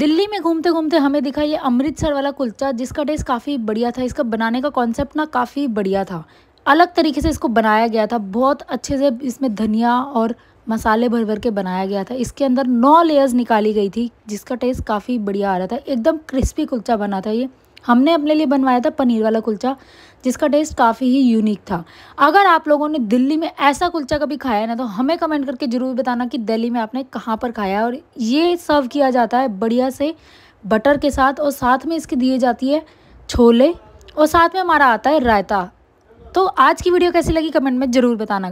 दिल्ली में घूमते घूमते हमें दिखा ये अमृतसर वाला कुलचा जिसका टेस्ट काफ़ी बढ़िया था इसका बनाने का कॉन्सेप्ट ना काफ़ी बढ़िया था अलग तरीके से इसको बनाया गया था बहुत अच्छे से इसमें धनिया और मसाले भर भर के बनाया गया था इसके अंदर नौ लेयर्स निकाली गई थी जिसका टेस्ट काफ़ी बढ़िया आ रहा था एकदम क्रिस्पी कुलचा बना था ये हमने अपने लिए बनवाया था पनीर वाला कुलचा जिसका टेस्ट काफ़ी ही यूनिक था अगर आप लोगों ने दिल्ली में ऐसा कुलचा कभी खाया है ना तो हमें कमेंट करके ज़रूर बताना कि दिल्ली में आपने कहाँ पर खाया है और ये सर्व किया जाता है बढ़िया से बटर के साथ और साथ में इसकी दिए जाती है छोले और साथ में हमारा आता है रायता तो आज की वीडियो कैसी लगी कमेंट में ज़रूर बताना